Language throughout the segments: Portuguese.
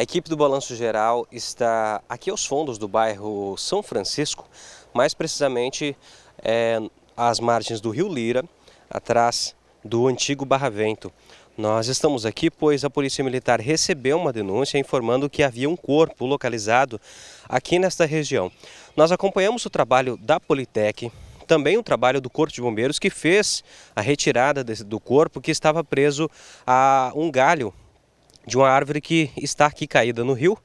A equipe do Balanço Geral está aqui aos fundos do bairro São Francisco, mais precisamente é, às margens do Rio Lira, atrás do antigo Barravento. Nós estamos aqui pois a Polícia Militar recebeu uma denúncia informando que havia um corpo localizado aqui nesta região. Nós acompanhamos o trabalho da Politec, também o trabalho do Corpo de Bombeiros que fez a retirada desse, do corpo que estava preso a um galho de uma árvore que está aqui caída no rio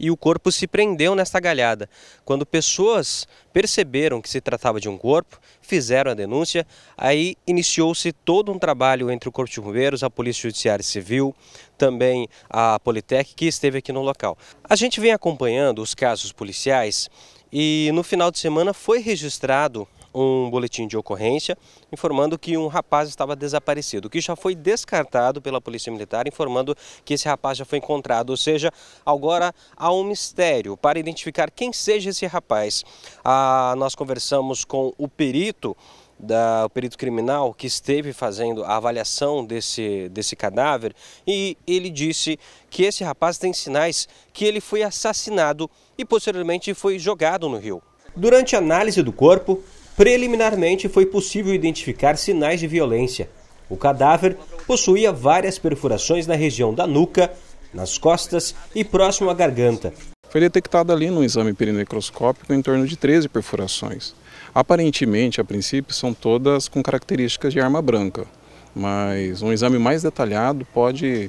e o corpo se prendeu nesta galhada. Quando pessoas perceberam que se tratava de um corpo, fizeram a denúncia, aí iniciou-se todo um trabalho entre o Corpo de Bombeiros, a Polícia Judiciária Civil, também a Politec, que esteve aqui no local. A gente vem acompanhando os casos policiais e no final de semana foi registrado um boletim de ocorrência informando que um rapaz estava desaparecido, que já foi descartado pela Polícia Militar, informando que esse rapaz já foi encontrado. Ou seja, agora há um mistério para identificar quem seja esse rapaz. Ah, nós conversamos com o perito da, o perito criminal que esteve fazendo a avaliação desse, desse cadáver e ele disse que esse rapaz tem sinais que ele foi assassinado e posteriormente foi jogado no rio. Durante a análise do corpo, Preliminarmente, foi possível identificar sinais de violência. O cadáver possuía várias perfurações na região da nuca, nas costas e próximo à garganta. Foi detectado ali no exame perinecroscópico em torno de 13 perfurações. Aparentemente, a princípio, são todas com características de arma branca, mas um exame mais detalhado pode,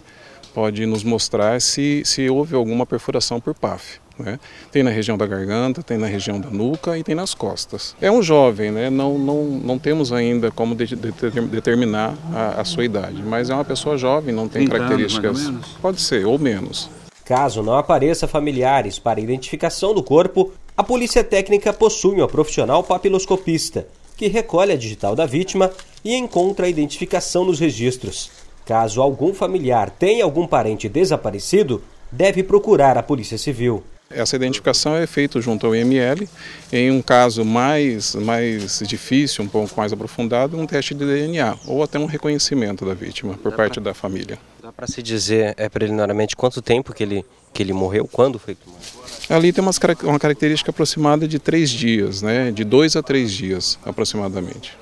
pode nos mostrar se, se houve alguma perfuração por PAF. Né? Tem na região da garganta, tem na região da nuca e tem nas costas. É um jovem, né? não, não, não temos ainda como de, de, de, determinar a, a, sua idade, mas é uma pessoa jovem, não tem, características. Anos, Pode ser, ou menos. Caso não apareça familiares para identificação do corpo, a polícia técnica possui uma profissional papiloscopista, que recolhe a digital da vítima e encontra a identificação nos registros. Caso algum familiar tenha algum parente desaparecido, deve procurar a Polícia Civil. Essa identificação é feita junto ao IML, em um caso mais, mais difícil, um pouco mais aprofundado, um teste de DNA ou até um reconhecimento da vítima por dá parte pra, da família. Dá para se dizer é, preliminarmente quanto tempo que ele, que ele morreu, quando foi que morreu? Ali tem umas, uma característica aproximada de três dias, né? de dois a três dias aproximadamente.